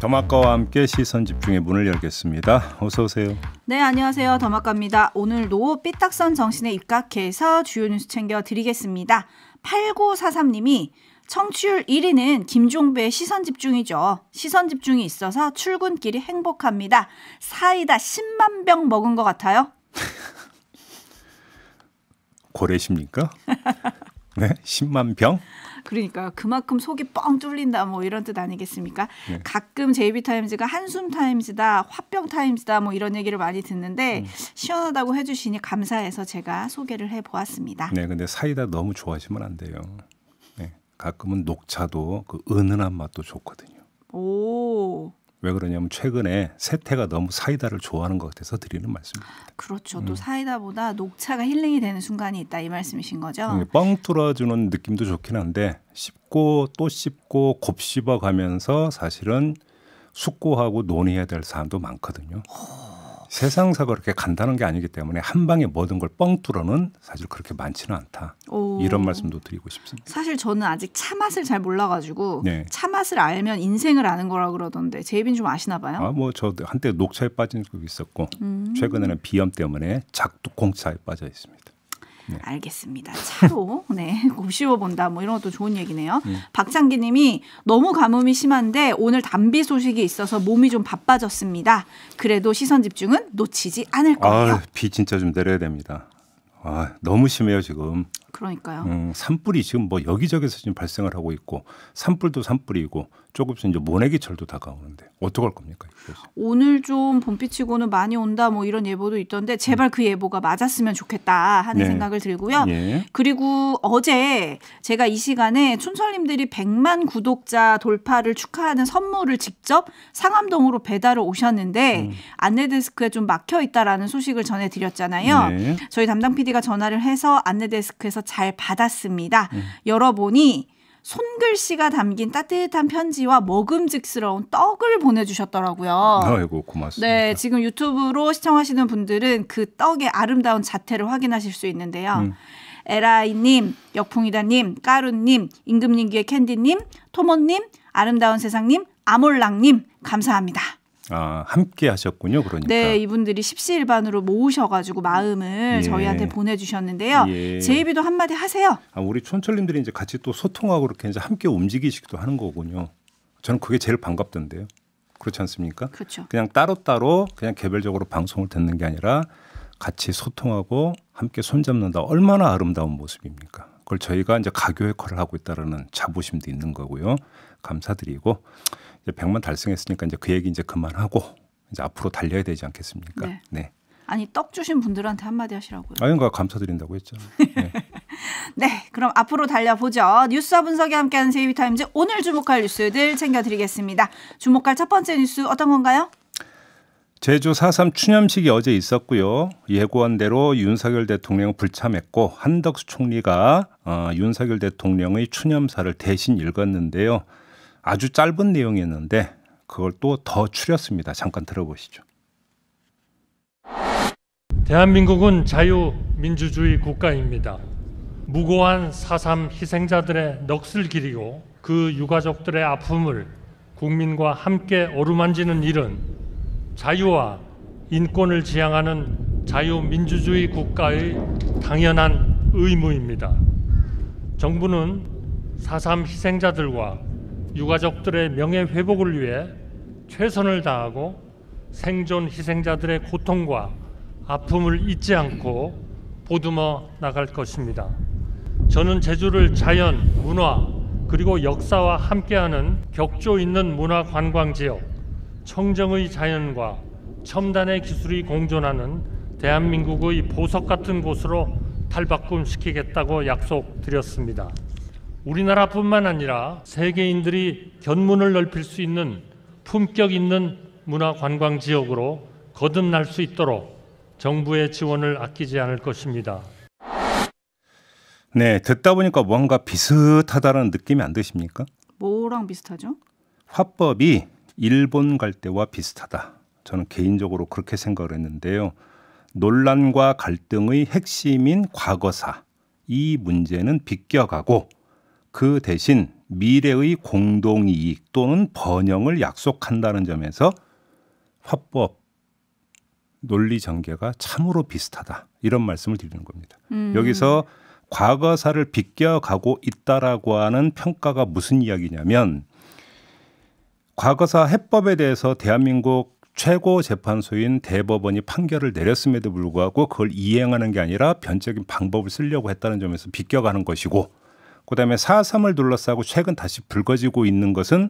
더마카와 함께 시선 집중의 문을 열겠습니다. 어서 오세요. 네, 안녕하세요. 더마카입니다. 오늘도 삐딱선 정신에 입각해서 주요 뉴스 챙겨 드리겠습니다. 8943님이 청취율 1위는 김종배의 시선 집중이죠. 시선 집중이 있어서 출근길이 행복합니다. 사이다 10만 병 먹은 것 같아요. 고래십니까? 네, 10만 병? 그러니까요. 그만큼 속이 뻥 뚫린다 뭐 이런 뜻 아니겠습니까? 네. 가끔 제이비 타임즈가 한숨 타임즈다, 화병 타임즈다 뭐 이런 얘기를 많이 듣는데 음. 시원하다고 해주시니 감사해서 제가 소개를 해보았습니다. 네, 근데 사이다 너무 좋아하시면 안 돼요. 네, 가끔은 녹차도 그 은은한 맛도 좋거든요. 오. 왜 그러냐면 최근에 세태가 너무 사이다를 좋아하는 것 같아서 드리는 말씀입니다. 그렇죠. 음. 또 사이다보다 녹차가 힐링이 되는 순간이 있다 이 말씀이신 거죠. 음, 뻥 뚫어주는 느낌도 좋긴 한데 씹고 또 씹고 곱씹어 가면서 사실은 숙고하고 논의해야 될 사람도 많거든요. 오. 어, 세상사가 그렇게 간단한 게 아니기 때문에 한 방에 모든 걸 뻥 뚫어는 사실 그렇게 많지는 않다. 오. 이런 말씀도 드리고 싶습니다. 사실 저는 아직 차 맛을 잘 몰라가지고 네. 차 맛을 알면 인생을 아는 거라 그러던데 제이빈 좀 아시나 봐요? 아 뭐저 한때 녹차에 빠진 적이 있었고 음. 최근에는 비염 때문에 작두콩차에 빠져 있습니다. 네. 알겠습니다. 차로 네 곱씹어 본다 뭐 이런 것도 좋은 얘기네요. 네. 박창기님이 너무 가뭄이 심한데 오늘 담비 소식이 있어서 몸이 좀 바빠졌습니다. 그래도 시선 집중은 놓치지 않을 거예요. 아, 비 진짜 좀 내려야 됩니다. 아 너무 심해요 지금. 그러니까요. 음, 산불이 지금 뭐 여기저기서 지금 발생을 하고 있고 산불도 산불이고 조금씩 이제 모내기철도 다가오는데 어떡할 겁니까? 이것이. 오늘 좀 봄비치고는 많이 온다 뭐 이런 예보도 있던데 제발 음. 그 예보가 맞았으면 좋겠다 하는 네. 생각을 들고요. 예. 그리고 어제 제가 이 시간에 촌철님들이 100만 구독자 돌파를 축하하는 선물을 직접 상암동으로 배달을 오셨는데 음. 안내데스크에 좀 막혀 있다라는 소식을 전해드렸잖아요. 네. 저희 담당 PD가 전화를 해서 안내데스크에서 잘 받았습니다. 음. 네. 열어보니 손글씨가 담긴 따뜻한 편지와 먹음직스러운 떡을 보내주셨더라고요. 아이고 고맙습니다. 네, 지금 유튜브로 시청하시는 분들은 그 떡의 아름다운 자태를 확인하실 수 있는데요. 음. 에라이님, 역풍이다님, 까루님, 임금님귀의 캔디님, 토모님, 아름다운 세상님, 아몰랑님 감사합니다. 아, 함께 하셨군요. 그러니까. 네, 이분들이 십시일반으로 모으셔가지고 마음을 예. 저희한테 보내주셨는데요. 제이비도 예. 한마디 하세요. 아, 우리 촌철님들이 이제 같이 또 소통하고 이렇게 이제 함께 움직이시기도 하는 거군요. 저는 그게 제일 반갑던데요. 그렇지 않습니까? 그렇죠. 그냥 따로따로 그냥 개별적으로 방송을 듣는 게 아니라 같이 소통하고 함께 손잡는다. 얼마나 아름다운 모습입니까? 그걸 저희가 이제 가교 역할을 하고 있다라는 자부심도 있는 거고요. 감사드리고 이제 100만 달성했으니까 이제 그 얘기 이제 그만하고 이제 앞으로 달려야 되지 않겠습니까? 네. 네. 아니 떡 주신 분들한테 한마디 하시라고요. 아니 그러니까 감사드린다고 했죠. 네. 네, 그럼 앞으로 달려보죠. 뉴스와 분석이 함께하는 세이비타임즈 오늘 주목할 뉴스들 챙겨드리겠습니다. 주목할 첫 번째 뉴스 어떤 건가요? 제주 4.3 추념식이 어제 있었고요. 예고한 대로 윤석열 대통령 불참했고 한덕수 총리가 어, 윤석열 대통령의 추념사를 대신 읽었는데요. 아주 짧은 내용이었는데 그걸 또 더 추렸습니다. 잠깐 들어보시죠. 대한민국은 자유민주주의 국가입니다. 무고한 사삼 희생자들의 넋을 기리고 그 유가족들의 아픔을 국민과 함께 어루만지는 일은 자유와 인권을 지향하는 자유민주주의 국가의 당연한 의무입니다. 정부는 사삼 희생자들과 유가족들의 명예 회복을 위해 최선을 다하고 생존 희생자들의 고통과 아픔을 잊지 않고 보듬어 나갈 것입니다. 저는 제주를 자연, 문화, 그리고 역사와 함께하는 격조 있는 문화 관광 지역, 청정의 자연과 첨단의 기술이 공존하는 대한민국의 보석 같은 곳으로 탈바꿈시키겠다고 약속드렸습니다. 우리나라뿐만 아니라 세계인들이 견문을 넓힐 수 있는 품격 있는 문화 관광 지역으로 거듭날 수 있도록 정부의 지원을 아끼지 않을 것입니다. 네, 듣다 보니까 뭔가 비슷하다는 느낌이 안 드십니까? 뭐랑 비슷하죠? 화법이 일본 갈 때와 비슷하다. 저는 개인적으로 그렇게 생각을 했는데요. 논란과 갈등의 핵심인 과거사 이 문제는 비껴가고 그 대신 미래의 공동이익 또는 번영을 약속한다는 점에서 화법 논리 전개가 참으로 비슷하다 이런 말씀을 드리는 겁니다. 음. 여기서 과거사를 비껴가고 있다라고 하는 평가가 무슨 이야기냐면 과거사 해법에 대해서 대한민국 최고 재판소인 대법원이 판결을 내렸음에도 불구하고 그걸 이행하는 게 아니라 변적인 방법을 쓰려고 했다는 점에서 비껴가는 것이고 그다음에 4.3을 둘러싸고 최근 다시 불거지고 있는 것은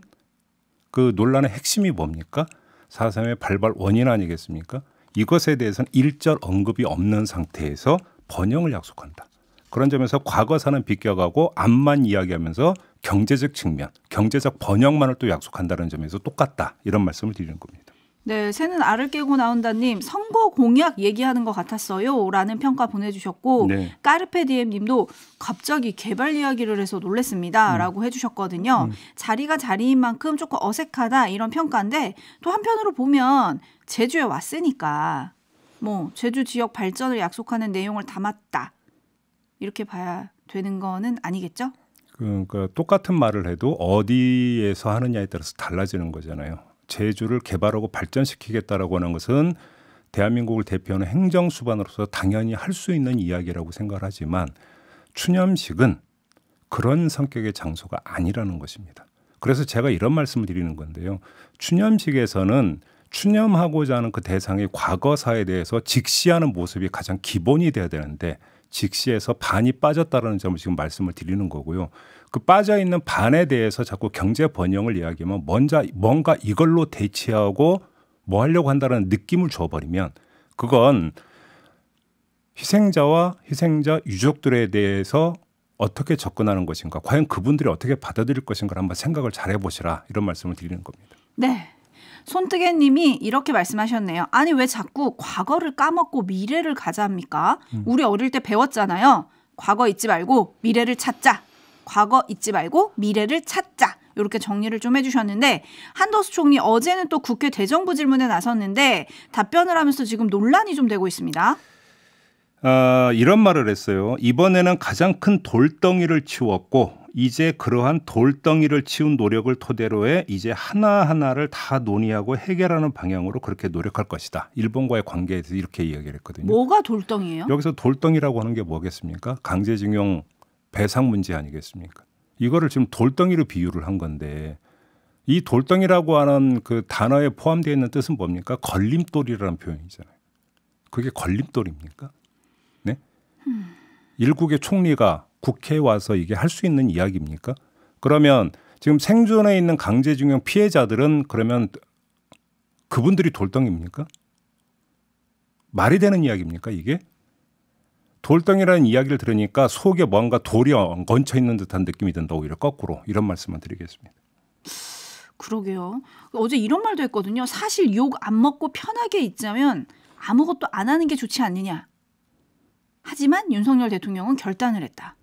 그 논란의 핵심이 뭡니까? 4.3의 발발 원인 아니겠습니까? 이것에 대해서는 일절 언급이 없는 상태에서 번영을 약속한다. 그런 점에서 과거사는 비껴가고 암만 이야기하면서 경제적 측면, 경제적 번영만을 또 약속한다는 점에서 똑같다. 이런 말씀을 드리는 겁니다. 네, 새는 알을 깨고 나온다님 선거 공약 얘기하는 것 같았어요라는 평가 보내주셨고 네. 까르페디엠님도 갑자기 개발 이야기를 해서 놀랬습니다라고 음. 해주셨거든요. 음. 자리가 자리인 만큼 조금 어색하다 이런 평가인데 또 한편으로 보면 제주에 왔으니까 뭐 제주 지역 발전을 약속하는 내용을 담았다 이렇게 봐야 되는 거는 아니겠죠? 그러니까 똑같은 말을 해도 어디에서 하느냐에 따라서 달라지는 거잖아요. 제주를 개발하고 발전시키겠다라고 하는 것은 대한민국을 대표하는 행정 수반으로서 당연히 할 수 있는 이야기라고 생각하지만 추념식은 그런 성격의 장소가 아니라는 것입니다. 그래서 제가 이런 말씀을 드리는 건데요. 추념식에서는 추념하고자 하는 그 대상의 과거사에 대해서 직시하는 모습이 가장 기본이 돼야 되는데 직시에서 반이 빠졌다라는 점을 지금 말씀을 드리는 거고요. 그 빠져 있는 반에 대해서 자꾸 경제 번영을 이야기하면 먼저 뭔가 이걸로 대치하고 뭐 하려고 한다라는 느낌을 줘버리면 그건 희생자와 희생자 유족들에 대해서 어떻게 접근하는 것인가, 과연 그분들이 어떻게 받아들일 것인가를 한번 생각을 잘 해보시라 이런 말씀을 드리는 겁니다. 네. 손뜨개 님이 이렇게 말씀하셨네요. 아니 왜 자꾸 과거를 까먹고 미래를 가자 합니까? 음. 우리 어릴 때 배웠잖아요. 과거 잊지 말고 미래를 찾자. 과거 잊지 말고 미래를 찾자. 이렇게 정리를 좀 해주셨는데 한더스 총리 어제는 또 국회 대정부 질문에 나섰는데 답변을 하면서 지금 논란이 좀 되고 있습니다. 아, 이런 말을 했어요. 이번에는 가장 큰 돌덩이를 치웠고 이제 그러한 돌덩이를 치운 노력을 토대로해 이제 하나하나를 다 논의하고 해결하는 방향으로 그렇게 노력할 것이다. 일본과의 관계에서 이렇게 이야기를 했거든요. 뭐가 돌덩이예요? 여기서 돌덩이라고 하는 게 뭐겠습니까? 강제징용 배상 문제 아니겠습니까? 이거를 지금 돌덩이로 비유를 한 건데 이 돌덩이라고 하는 그 단어에 포함되어 있는 뜻은 뭡니까? 걸림돌이라는 표현이잖아요. 그게 걸림돌입니까? 네? 음. 일국의 총리가 국회에 와서 이게 할 수 있는 이야기입니까? 그러면 지금 생존해 있는 강제징용 피해자들은 그러면 그분들이 돌덩입니까? 말이 되는 이야기입니까 이게? 돌덩이라는 이야기를 들으니까 속에 뭔가 돌이 얹혀 있는 듯한 느낌이 든다 오히려 거꾸로 이런 말씀을 드리겠습니다. 그러게요. 어제 이런 말도 했거든요. 사실 욕 안 먹고 편하게 있자면 아무것도 안 하는 게 좋지 않느냐. 하지만 윤석열 대통령은 결단을 했다.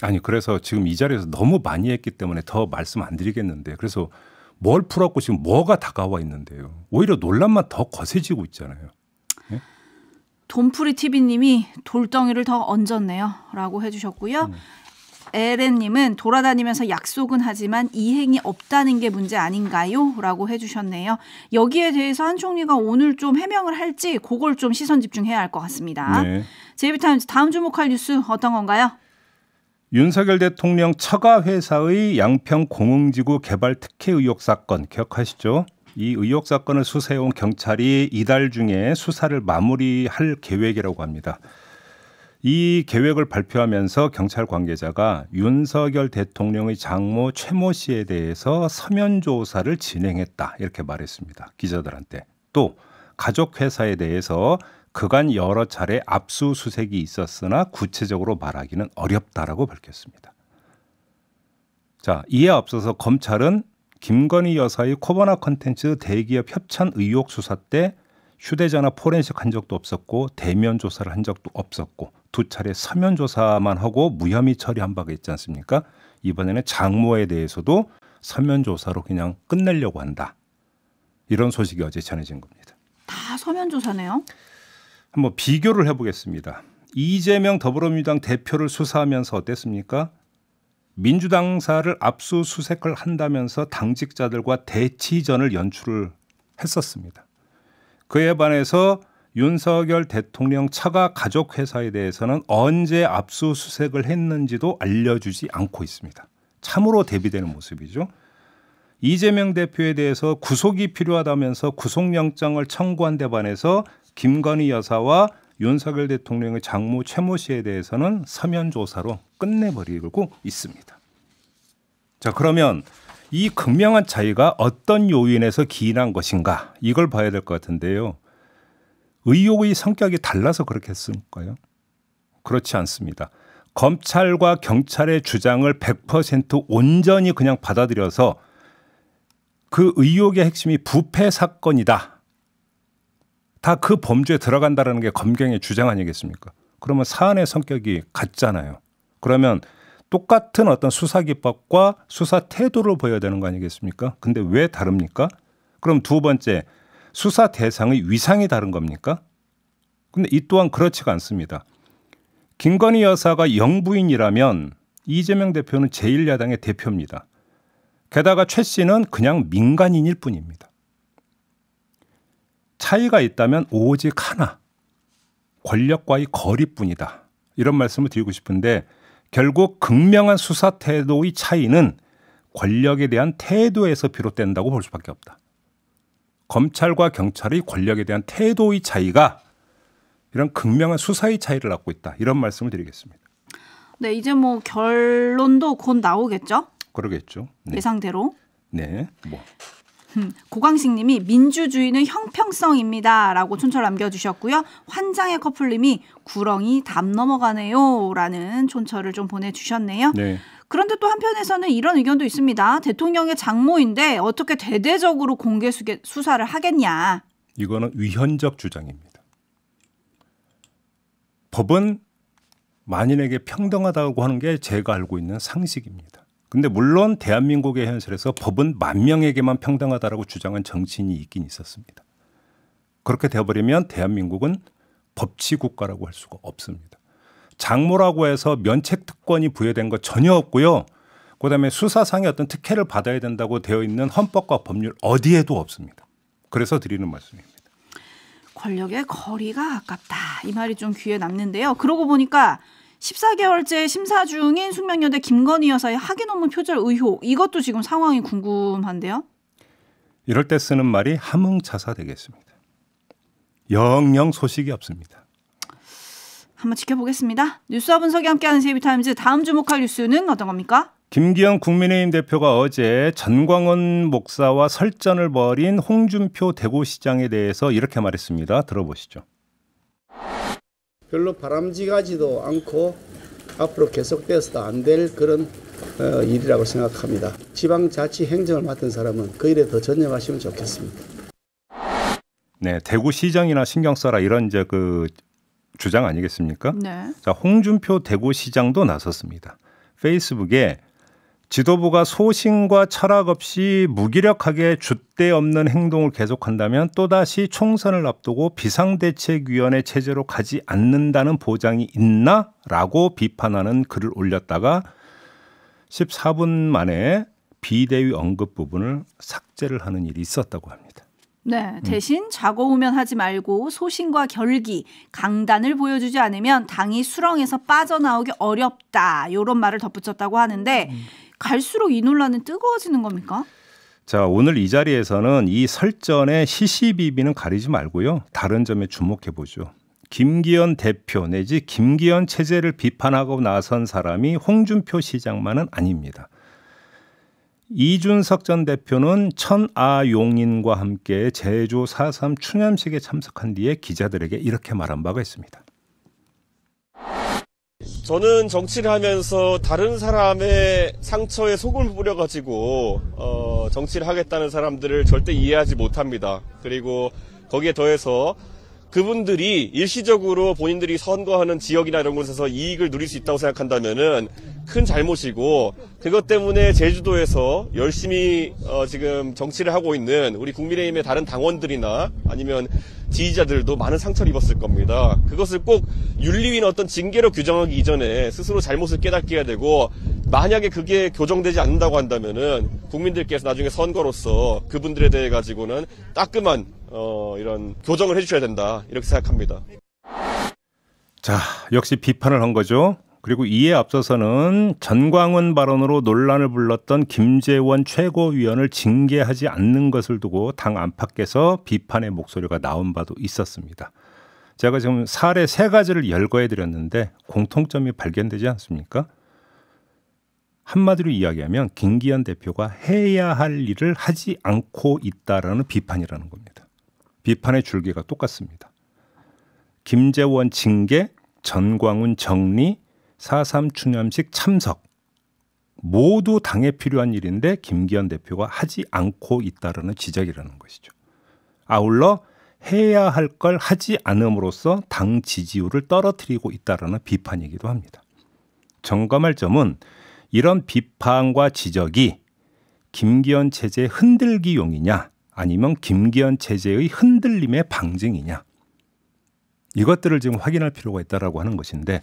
아니 그래서 지금 이 자리에서 너무 많이 했기 때문에 더 말씀 안 드리겠는데 그래서 뭘 풀었고 지금 뭐가 다가와 있는데요. 오히려 논란만 더 거세지고 있잖아요. 예? 돈풀이 TV님이 돌덩이를 더 얹었네요. 라고 해주셨고요. 음. 에렌님은 돌아다니면서 약속은 하지만 이행이 없다는 게 문제 아닌가요? 라고 해주셨네요. 여기에 대해서 한 총리가 오늘 좀 해명을 할지 그걸 좀 시선 집중해야 할 것 같습니다. 네. 제이비타임즈 다음 주목할 뉴스 어떤 건가요? 윤석열 대통령 처가 회사의 양평 공흥지구 개발 특혜 의혹 사건 기억하시죠? 이 의혹 사건을 수사해온 경찰이 이달 중에 수사를 마무리할 계획이라고 합니다. 이 계획을 발표하면서 경찰 관계자가 윤석열 대통령의 장모 최모 씨에 대해서 서면 조사를 진행했다 이렇게 말했습니다. 기자들한테 또 가족 회사에 대해서 그간 여러 차례 압수수색이 있었으나 구체적으로 말하기는 어렵다라고 밝혔습니다. 자, 이에 앞서서 검찰은 김건희 여사의 코바나 컨텐츠 대기업 협찬 의혹 수사 때 휴대전화 포렌식 한 적도 없었고 대면 조사를 한 적도 없었고 두 차례 서면 조사만 하고 무혐의 처리한 바가 있지 않습니까? 이번에는 장모에 대해서도 서면 조사로 그냥 끝내려고 한다. 이런 소식이 어제 전해진 겁니다. 다 서면 조사네요. 한번 비교를 해보겠습니다. 이재명 더불어민주당 대표를 수사하면서 어땠습니까? 민주당사를 압수수색을 한다면서 당직자들과 대치전을 연출을 했었습니다. 그에 반해서 윤석열 대통령 차가 가족 회사에 대해서는 언제 압수수색을 했는지도 알려주지 않고 있습니다. 참으로 대비되는 모습이죠. 이재명 대표에 대해서 구속이 필요하다면서 구속영장을 청구한 데 반해서 김건희 여사와 윤석열 대통령의 장모 최모 씨에 대해서는 서면 조사로 끝내버리고 있습니다. 자 그러면 이 극명한 차이가 어떤 요인에서 기인한 것인가 이걸 봐야 될 것 같은데요. 의혹의 성격이 달라서 그렇겠습니까요? 그렇지 않습니다. 검찰과 경찰의 주장을 100% 온전히 그냥 받아들여서 그 의혹의 핵심이 부패 사건이다. 다그 범죄에 들어간다라는 게 검경의 주장 아니겠습니까? 그러면 사안의 성격이 같잖아요. 그러면 똑같은 어떤 수사 기법과 수사 태도를 보여야 되는 거 아니겠습니까? 근데 왜 다릅니까? 그럼 두 번째, 수사 대상의 위상이 다른 겁니까? 근데 이 또한 그렇지가 않습니다. 김건희 여사가 영부인이라면 이재명 대표는 제1야당의 대표입니다. 게다가 최 씨는 그냥 민간인일 뿐입니다. 차이가 있다면 오직 하나 권력과의 거리뿐이다. 이런 말씀을 드리고 싶은데 결국 극명한 수사 태도의 차이는 권력에 대한 태도에서 비롯된다고 볼 수밖에 없다. 검찰과 경찰의 권력에 대한 태도의 차이가 이런 극명한 수사의 차이를 낳고 있다. 이런 말씀을 드리겠습니다. 네, 이제 뭐 결론도 곧 나오겠죠? 그러겠죠. 네. 예상대로. 네. 뭐. 고광식님이 민주주의는 형평성입니다라고 촌철 남겨주셨고요. 환장의 커플님이 구렁이 담 넘어가네요라는 촌철을 좀 보내주셨네요. 네. 그런데 또 한편에서는 이런 의견도 있습니다. 대통령의 장모인데 어떻게 대대적으로 공개 수사를 하겠냐? 이거는 위헌적 주장입니다. 법은 만인에게 평등하다고 하는 게 제가 알고 있는 상식입니다. 근데 물론 대한민국의 현실에서 법은 만 명에게만 평등하다라고 주장한 정치인이 있긴 있었습니다. 그렇게 되어버리면 대한민국은 법치 국가라고 할 수가 없습니다. 장모라고 해서 면책 특권이 부여된 거 전혀 없고요. 그다음에 수사상의 어떤 특혜를 받아야 된다고 되어 있는 헌법과 법률 어디에도 없습니다. 그래서 드리는 말씀입니다. 권력의 거리가 아깝다 이 말이 좀 귀에 남는데요. 그러고 보니까 14개월째 심사 중인 숙명여대 김건희 여사의 학위 논문 표절 의혹 이것도 지금 상황이 궁금한데요. 이럴 때 쓰는 말이 함흥차사 되겠습니다. 영영 소식이 없습니다. 한번 지켜보겠습니다. 뉴스와 분석이 함께하는 세비타임즈 다음 주목할 뉴스는 어떤 겁니까? 김기현 국민의힘 대표가 어제 전광훈 목사와 설전을 벌인 홍준표 대구시장에 대해서 이렇게 말했습니다. 들어보시죠. 별로 바람직하지도 않고 앞으로 계속되어서도 안 될 그런 어, 일이라고 생각합니다. 지방자치 행정을 맡은 사람은 그 일에 더 전념하시면 좋겠습니다. 네, 대구시장이나 신경 써라 이런 이제 그 주장 아니겠습니까? 네. 자, 홍준표 대구시장도 나섰습니다. 페이스북에 지도부가 소신과 철학 없이 무기력하게 줏대 없는 행동을 계속한다면 또다시 총선을 앞두고 비상대책위원회 체제로 가지 않는다는 보장이 있나? 라고 비판하는 글을 올렸다가 14분 만에 비대위 언급 부분을 삭제를 하는 일이 있었다고 합니다. 네, 음. 대신 음. 자고 우면 하지 말고 소신과 결기, 강단을 보여주지 않으면 당이 수렁에서 빠져나오기 어렵다. 이런 말을 덧붙였다고 하는데 음. 갈수록 이 논란은 뜨거워지는 겁니까? 자, 오늘 이 자리에서는 이 설전의 시시비비는 가리지 말고요. 다른 점에 주목해 보죠. 김기현 대표 내지 김기현 체제를 비판하고 나선 사람이 홍준표 시장만은 아닙니다. 이준석 전 대표는 천아용인과 함께 제주 4.3 추념식에 참석한 뒤에 기자들에게 이렇게 말한 바가 있습니다. 저는 정치를 하면서 다른 사람의 상처에 속을 뿌려가지고 어, 정치를 하겠다는 사람들을 절대 이해하지 못합니다. 그리고 거기에 더해서 그분들이 일시적으로 본인들이 선거하는 지역이나 이런 곳에서 이익을 누릴 수 있다고 생각한다면은 큰 잘못이고 그것 때문에 제주도에서 열심히 어 지금 정치를 하고 있는 우리 국민의힘의 다른 당원들이나 아니면 지지자들도 많은 상처를 입었을 겁니다. 그것을 꼭 윤리위나 어떤 징계로 규정하기 이전에 스스로 잘못을 깨닫게 해야 되고 만약에 그게 교정되지 않는다고 한다면은 국민들께서 나중에 선거로서 그분들에 대해 가지고는 따끔한 어, 이런 교정을 해주셔야 된다 이렇게 생각합니다. 자 역시 비판을 한 거죠. 그리고 이에 앞서서는 전광훈 발언으로 논란을 불렀던 김재원 최고위원을 징계하지 않는 것을 두고 당 안팎에서 비판의 목소리가 나온 바도 있었습니다. 제가 지금 사례 세 가지를 열거해 드렸는데 공통점이 발견되지 않습니까? 한마디로 이야기하면 김기현 대표가 해야 할 일을 하지 않고 있다라는 비판이라는 겁니다. 비판의 줄기가 똑같습니다. 김재원 징계, 전광훈 정리, 4.3 추념식 참석 모두 당에 필요한 일인데 김기현 대표가 하지 않고 있다라는 지적이라는 것이죠. 아울러 해야 할 걸 하지 않음으로써 당 지지율을 떨어뜨리고 있다라는 비판이기도 합니다. 점검할 점은 이런 비판과 지적이 김기현 체제의 흔들기용이냐 아니면 김기현 체제의 흔들림의 방증이냐 이것들을 지금 확인할 필요가 있다라고 하는 것인데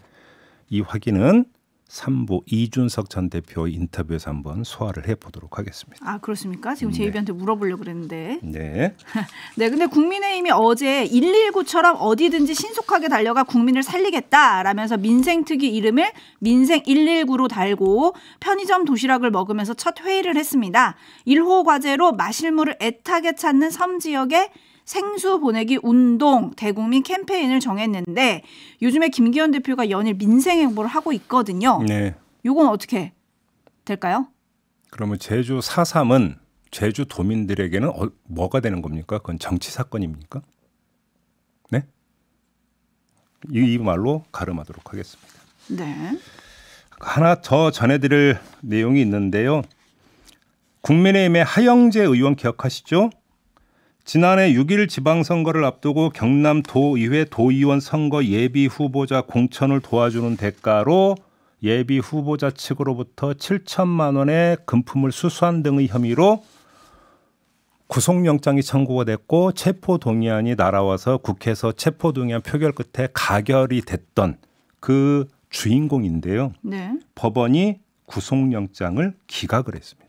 이 확인은 삼부 이준석 전 대표 인터뷰에서 한번 소화를 해보도록 하겠습니다. 아 그렇습니까? 지금 제이비한테 네. 물어보려고 그랬는데. 네. 네, 근데 국민의힘이 어제 119처럼 어디든지 신속하게 달려가 국민을 살리겠다라면서 민생특위 이름을 민생 119로 달고 편의점 도시락을 먹으면서 첫 회의를 했습니다. 1호 과제로 마실 물을 애타게 찾는 섬 지역의 생수 보내기 운동 대국민 캠페인을 정했는데 요즘에 김기현 대표가 연일 민생 행보를 하고 있거든요. 네. 요건 어떻게 될까요? 그러면 제주 4.3은 제주 도민들에게는 어, 뭐가 되는 겁니까? 그건 정치 사건입니까? 네? 이, 이 말로 가름하도록 하겠습니다. 네. 하나 더 전해드릴 내용이 있는데요. 국민의힘의 하영재 의원 기억하시죠? 지난해 6일 지방선거를 앞두고 경남 도의회 도의원 선거 예비 후보자 공천을 도와주는 대가로 예비 후보자 측으로부터 7천만 원의 금품을 수수한 등의 혐의로 구속영장이 청구가 됐고 체포동의안이 날아와서 국회에서 체포동의안 표결 끝에 가결이 됐던 그 주인공인데요. 네. 법원이 구속영장을 기각을 했습니다.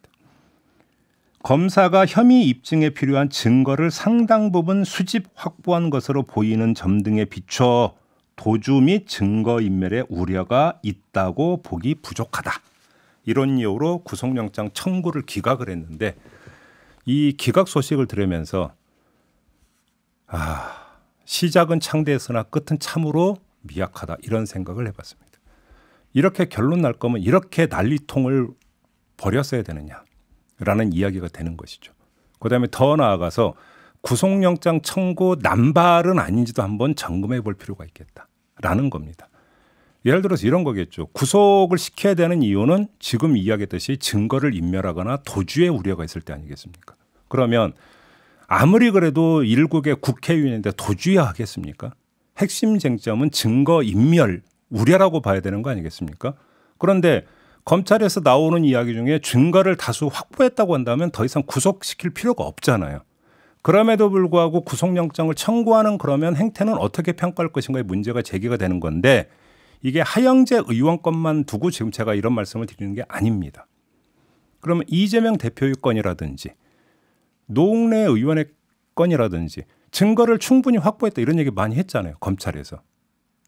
검사가 혐의 입증에 필요한 증거를 상당 부분 수집 확보한 것으로 보이는 점 등에 비춰 도주 및 증거 인멸의 우려가 있다고 보기 부족하다. 이런 이유로 구속영장 청구를 기각을 했는데 이 기각 소식을 들으면서 아 시작은 창대했으나 끝은 참으로 미약하다 이런 생각을 해봤습니다. 이렇게 결론 날 거면 이렇게 난리통을 버렸어야 되느냐? 라는 이야기가 되는 것이죠. 그 다음에 더 나아가서 구속영장 청구 남발은 아닌지도 한번 점검해 볼 필요가 있겠다. 라는 겁니다. 예를 들어서 이런 거겠죠. 구속을 시켜야 되는 이유는 지금 이야기했듯이 증거를 인멸하거나 도주의 우려가 있을 때 아니겠습니까? 그러면 아무리 그래도 일국의 국회의원인데 도주야 하겠습니까? 핵심 쟁점은 증거 인멸 우려라고 봐야 되는 거 아니겠습니까? 그런데 검찰에서 나오는 이야기 중에 증거를 다수 확보했다고 한다면 더 이상 구속시킬 필요가 없잖아요. 그럼에도 불구하고 구속영장을 청구하는 그러면 행태는 어떻게 평가할 것인가의 문제가 제기가 되는 건데 이게 하영재 의원 건만 두고 지금 제가 이런 말씀을 드리는 게 아닙니다. 그러면 이재명 대표의 건이라든지 노웅래 의원의 건이라든지 증거를 충분히 확보했다 이런 얘기 많이 했잖아요. 검찰에서.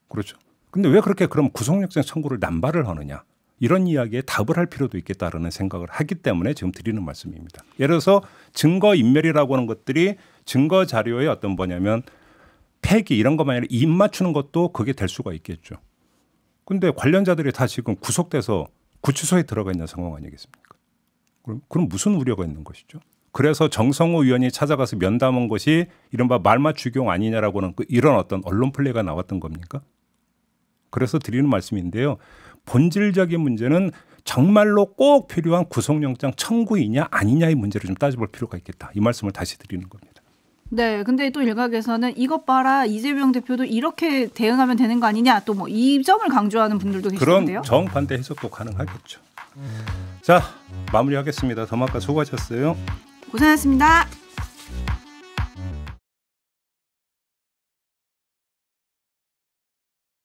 그렇죠. 근데 왜 그렇게 그럼 구속영장 청구를 남발을 하느냐. 이런 이야기에 답을 할 필요도 있겠다라는 생각을 하기 때문에 지금 드리는 말씀입니다. 예를 들어서 증거 인멸이라고 하는 것들이 증거 자료에 어떤 뭐냐면 폐기 이런 것만 아니라 입 맞추는 것도 그게 될 수가 있겠죠. 근데 관련자들이 다 지금 구속돼서 구치소에 들어가 있는 상황 아니겠습니까? 그럼 그럼 무슨 우려가 있는 것이죠? 그래서 정성호 위원이 찾아가서 면담한 것이 이른바 말맞추경 아니냐라고 하는 그 이런 어떤 언론 플레이가 나왔던 겁니까? 그래서 드리는 말씀인데요. 본질적인 문제는 정말로 꼭 필요한 구속영장 청구이냐 아니냐의 문제를 좀 따져볼 필요가 있겠다. 이 말씀을 다시 드리는 겁니다. 네, 근데 또 일각에서는 이것 봐라 이재명 대표도 이렇게 대응하면 되는 거 아니냐 또 뭐 이 점을 강조하는 분들도 계시는데요. 그런 정반대 해석도 가능하겠죠. 자, 마무리하겠습니다. 더마카 수고하셨어요. 고생하셨습니다.